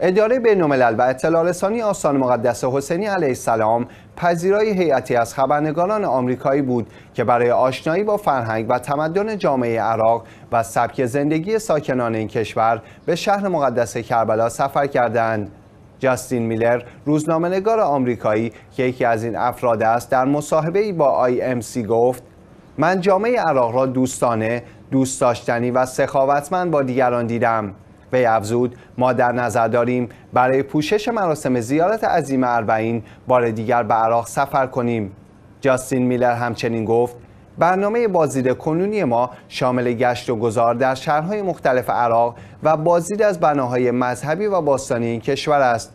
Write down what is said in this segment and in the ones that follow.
اداره بین و اطلاع رسانی آستان مقدس حسینی علیه السلام پذیرای هیئتی از خبرنگاران آمریکایی بود که برای آشنایی با فرهنگ و تمدن جامعه عراق و سبک زندگی ساکنان این کشور به شهر مقدس کربلا سفر کردند. جاستین میلر روزنامه‌نگار آمریکایی که یکی از این افراد است در مصاحبه با سی گفت من جامعه عراق را دوستانه، دوست داشتنی و سخاوتمند با دیگران دیدم. وی افزود ما در نظر داریم برای پوشش مراسم زیارت عظیم اربعین بار دیگر به عراق سفر کنیم جاستین میلر همچنین گفت برنامه بازدید کنونی ما شامل گشت و گذار در شهرهای مختلف عراق و بازدید از بناهای مذهبی و باستانی این کشور است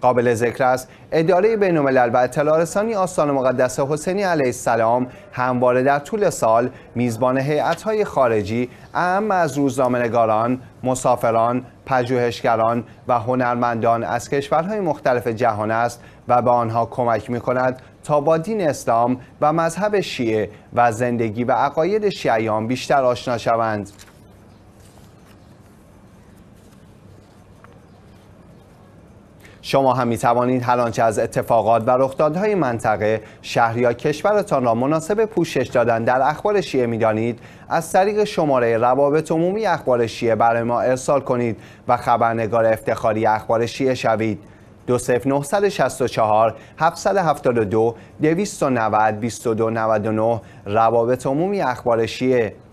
قابل ذکر است اداره بین الملل و اطلاع آستان مقدس حسینی علیه السلام همواره در طول سال میزبان هیئت‌های خارجی اهم از روزنامه‌نگاران، مسافران، پژوهشگران و هنرمندان از کشورهای مختلف جهان است و به آنها کمک می تا با دین اسلام و مذهب شیعه و زندگی و عقاید شیعیان بیشتر آشنا شوند. شما هم می توانید هر آنچه از اتفاقات و رخدادهای منطقه شهر یا کشورتان را مناسب پوشش دادن در اخبار شیعه دانید از طریق شماره روابط عمومی اخبار شیعه برای ما ارسال کنید و خبرنگار افتخاری اخبار شیعه شوید 20964 772 290 2299 روابط عمومی اخبار شیعه